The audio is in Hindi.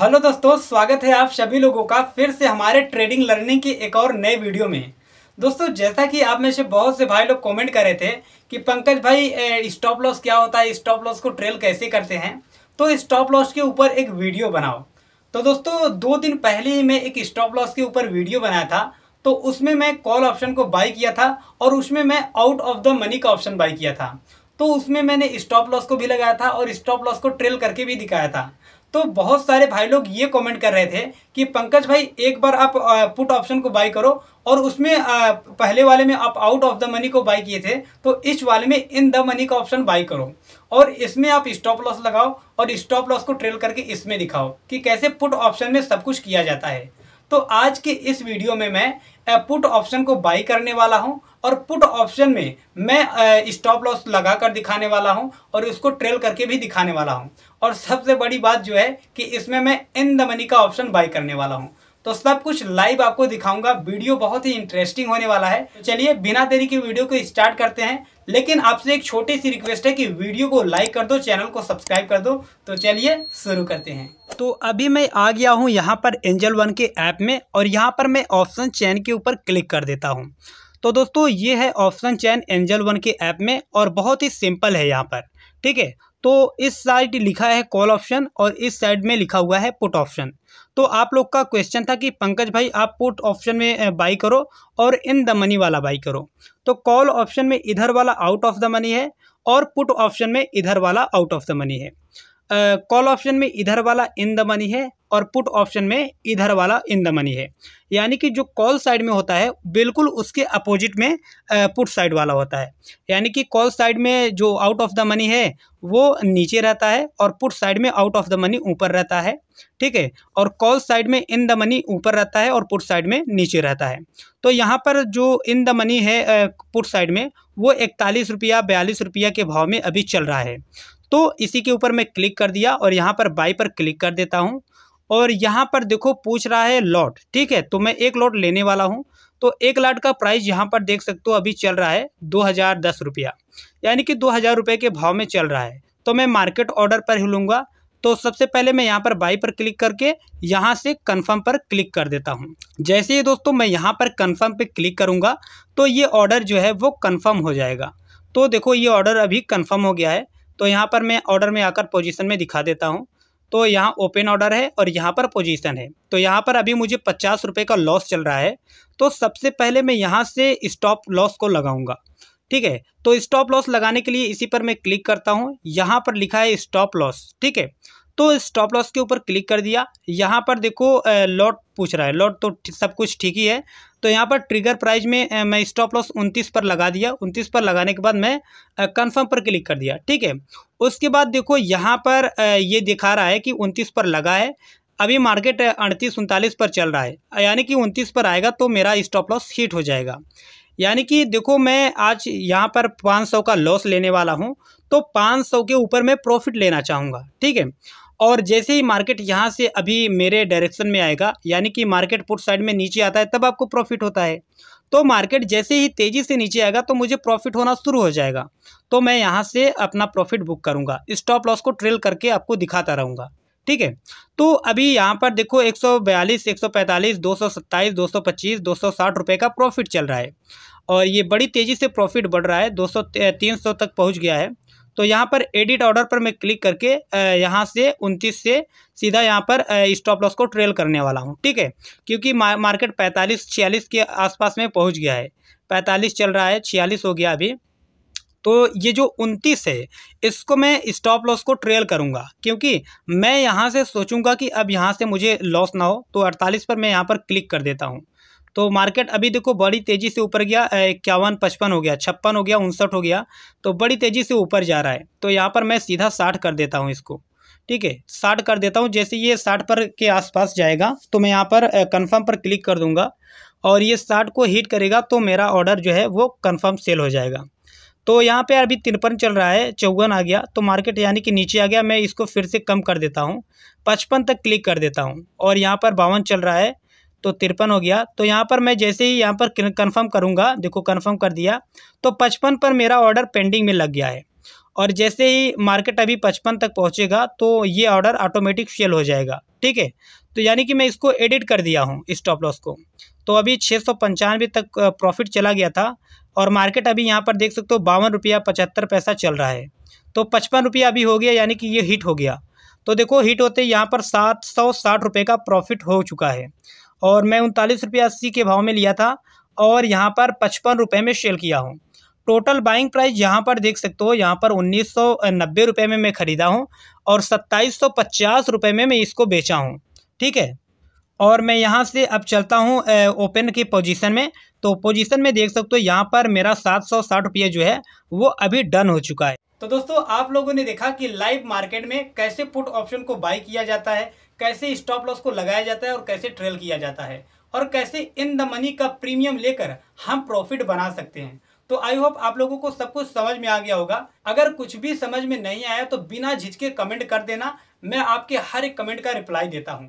हेलो दोस्तों स्वागत है आप सभी लोगों का फिर से हमारे ट्रेडिंग लर्निंग के एक और नए वीडियो में दोस्तों जैसा कि आप में से बहुत से भाई लोग कमेंट कर रहे थे कि पंकज भाई स्टॉप लॉस क्या होता है स्टॉप लॉस को ट्रेल कैसे करते हैं तो स्टॉप लॉस के ऊपर एक वीडियो बनाओ तो दोस्तों दो दिन पहले ही मैं एक स्टॉप लॉस के ऊपर वीडियो बनाया था तो उसमें मैं कॉल ऑप्शन को बाई किया था और उसमें मैं आउट ऑफ द मनी का ऑप्शन बाई किया था तो उसमें मैंने स्टॉप लॉस को भी लगाया था और स्टॉप लॉस को ट्रेल करके भी दिखाया था तो बहुत सारे भाई लोग ये कमेंट कर रहे थे कि पंकज भाई एक बार आप पुट ऑप्शन को बाई करो और उसमें पहले वाले में आप आउट ऑफ द मनी को बाई किए थे तो इस वाले में इन द मनी का ऑप्शन बाई करो और इसमें आप स्टॉप लॉस लगाओ और स्टॉप लॉस को ट्रेल करके इसमें दिखाओ कि कैसे पुट ऑप्शन में सब कुछ किया जाता है तो आज के इस वीडियो में मैं पुट ऑप्शन को बाई करने वाला हूँ और पुट ऑप्शन में मैं स्टॉप लॉस लगा कर दिखाने वाला हूं और इसको ट्रेल करके भी दिखाने वाला हूं और सबसे बड़ी बात जो है कि इसमें मैं इन द मनी का ऑप्शन बाई करने वाला हूं तो सब कुछ लाइव आपको दिखाऊंगा वीडियो बहुत ही इंटरेस्टिंग होने वाला है चलिए बिना देरी के वीडियो को स्टार्ट करते हैं लेकिन आपसे एक छोटी सी रिक्वेस्ट है कि वीडियो को लाइक कर दो चैनल को सब्सक्राइब कर दो तो चलिए शुरू करते हैं तो अभी मैं आ गया हूँ यहाँ पर एंजल वन के ऐप में और यहाँ पर मैं ऑप्शन चैन के ऊपर क्लिक कर देता हूँ तो दोस्तों ये है ऑप्शन चैन एंजल वन के ऐप में और बहुत ही सिंपल है यहाँ पर ठीक है तो इस साइड लिखा है कॉल ऑप्शन और इस साइड में लिखा हुआ है पुट ऑप्शन तो आप लोग का क्वेश्चन था कि पंकज भाई आप पुट ऑप्शन में बाई करो और इन द मनी वाला बाई करो तो कॉल ऑप्शन में इधर वाला आउट ऑफ द मनी है और पुट ऑप्शन में इधर वाला आउट ऑफ द मनी है कॉल ऑप्शन में इधर वाला इन द मनी है और पुट ऑप्शन में इधर वाला इन द मनी है यानी कि जो कॉल साइड में होता है बिल्कुल उसके अपोजिट में पुट साइड वाला होता है यानी कि कॉल साइड में जो आउट ऑफ द मनी है वो नीचे रहता है और पुट साइड में आउट ऑफ द मनी ऊपर रहता है ठीक है और कॉल साइड में इन द मनी ऊपर रहता है और पुट साइड में नीचे रहता है तो यहाँ पर जो इन द मनी है पुट साइड में वो इकतालीस रुपया बयालीस रुपया के भाव में अभी चल रहा है तो इसी के ऊपर मैं क्लिक कर दिया और यहाँ पर बाई पर क्लिक कर देता हूँ और यहाँ पर देखो पूछ रहा है लॉट ठीक है तो मैं एक लॉट लेने वाला हूँ तो एक लाट का प्राइस यहाँ पर देख सकते हो अभी चल रहा है दो हज़ार दस रुपया यानी कि दो हज़ार रुपये के भाव में चल रहा है तो मैं मार्केट ऑर्डर पर ही लूँगा तो सबसे पहले मैं यहाँ पर बाई पर क्लिक करके यहाँ से कन्फर्म पर क्लिक कर देता हूँ जैसे ही दोस्तों मैं यहाँ पर कन्फर्म पर क्लिक करूँगा तो ये ऑर्डर जो है वो कन्फर्म हो जाएगा तो देखो ये ऑर्डर अभी कन्फर्म हो गया है तो यहाँ पर मैं ऑर्डर में आकर पोजीशन में दिखा देता हूँ तो यहाँ ओपन ऑर्डर है और यहाँ पर पोजीशन है तो यहाँ पर अभी मुझे पचास रुपये का लॉस चल रहा है तो सबसे पहले मैं यहाँ से स्टॉप लॉस को लगाऊंगा ठीक है तो स्टॉप लॉस लगाने के लिए इसी पर मैं क्लिक करता हूँ यहाँ पर लिखा है स्टॉप लॉस ठीक है तो स्टॉप लॉस के ऊपर क्लिक कर दिया यहाँ पर देखो लॉट पूछ रहा है लॉट तो सब कुछ ठीक ही है तो यहाँ पर ट्रिगर प्राइस में मैं स्टॉप लॉस उनतीस पर लगा दिया उनतीस पर लगाने के बाद मैं कंफर्म पर क्लिक कर दिया ठीक है उसके बाद देखो यहाँ पर ये दिखा रहा है कि उनतीस पर लगा है अभी मार्केट अड़तीस उनतालीस पर चल रहा है यानी कि उनतीस पर आएगा तो मेरा स्टॉप लॉस हिट हो जाएगा यानी कि देखो मैं आज यहाँ पर पाँच सौ का लॉस लेने वाला हूँ तो पाँच सौ के ऊपर मैं प्रॉफिट लेना चाहूँगा ठीक है और जैसे ही मार्केट यहाँ से अभी मेरे डायरेक्शन में आएगा यानी कि मार्केट पुट साइड में नीचे आता है तब आपको प्रॉफिट होता है तो मार्केट जैसे ही तेज़ी से नीचे आएगा तो मुझे प्रॉफिट होना शुरू हो जाएगा तो मैं यहाँ से अपना प्रॉफिट बुक करूँगा स्टॉप लॉस को ट्रेल करके आपको दिखाता रहूँगा ठीक है तो अभी यहाँ पर देखो 142, 145, 227, 225, 260 रुपये का प्रॉफिट चल रहा है और ये बड़ी तेज़ी से प्रॉफिट बढ़ रहा है तीन सौ तक पहुँच गया है तो यहाँ पर एडिट ऑर्डर पर मैं क्लिक करके यहाँ से उनतीस से सीधा यहाँ पर स्टॉप लॉस को ट्रेल करने वाला हूँ ठीक है क्योंकि मार्केट पैंतालीस छियालीस के आसपास में पहुँच गया है पैंतालीस चल रहा है छियालीस हो गया अभी तो ये जो उनतीस है इसको मैं स्टॉप लॉस को ट्रेल करूँगा क्योंकि मैं यहाँ से सोचूंगा कि अब यहाँ से मुझे लॉस ना हो तो अड़तालीस पर मैं यहाँ पर क्लिक कर देता हूँ तो मार्केट अभी देखो बड़ी तेज़ी से ऊपर गया इक्यावन पचपन हो गया छप्पन हो गया उनसठ हो गया तो बड़ी तेज़ी से ऊपर जा रहा है तो यहाँ पर मैं सीधा साठ कर देता हूँ इसको ठीक है साठ कर देता हूँ जैसे ये साठ पर के आसपास जाएगा तो मैं यहाँ पर कन्फर्म पर क्लिक कर दूँगा और ये साठ को हीट करेगा तो मेरा ऑर्डर जो है वो कन्फर्म सेल हो जाएगा तो यहाँ पे अभी तिरपन चल रहा है चौवन आ गया तो मार्केट यानी कि नीचे आ गया मैं इसको फिर से कम कर देता हूँ पचपन तक क्लिक कर देता हूँ और यहाँ पर बावन चल रहा है तो तिरपन हो गया तो यहाँ पर मैं जैसे ही यहाँ पर कन्फर्म करूँगा देखो कन्फर्म कर दिया तो पचपन पर मेरा ऑर्डर पेंडिंग में लग गया है और जैसे ही मार्केट अभी पचपन तक पहुँचेगा तो ये ऑर्डर ऑटोमेटिक फेल हो जाएगा ठीक है तो यानी कि मैं इसको एडिट कर दिया हूँ स्टॉप लॉस को तो अभी छः सौ पंचानवे तक प्रॉफिट चला गया था और मार्केट अभी यहाँ पर देख सकते हो बावन रुपया पचहत्तर पैसा चल रहा है तो पचपन रुपया अभी हो गया यानी कि ये हिट हो गया तो देखो हिट होते यहाँ पर सात सौ साठ रुपये का प्रॉफिट हो चुका है और मैं उनतालीस रुपये अस्सी के भाव में लिया था और यहाँ पर पचपन रुपये में सेल किया हूँ टोटल बाइंग प्राइस यहाँ पर देख सकते हो यहाँ पर उन्नीस सौ नब्बे रुपये में मैं ख़रीदा हूँ और सत्ताईस सौ पचास रुपये में मैं इसको बेचा हूँ ठीक है और मैं यहाँ से अब चलता हूँ ओपन की पोजीशन में तो पोजीशन में देख सकते हो यहाँ पर मेरा सात सौ साठ रुपये जो है वो अभी डन हो चुका है तो दोस्तों आप लोगों ने देखा कि लाइव मार्केट में कैसे पुट ऑप्शन को बाई किया जाता है कैसे स्टॉप लॉस को लगाया जाता है और कैसे ट्रेल किया जाता है और कैसे इन द मनी का प्रीमियम लेकर हम प्रॉफिट बना सकते हैं तो आई होप आप लोगों को सब कुछ समझ में आ गया होगा अगर कुछ भी समझ में नहीं आया तो बिना झिझके कमेंट कर देना मैं आपके हर एक कमेंट का रिप्लाई देता हूँ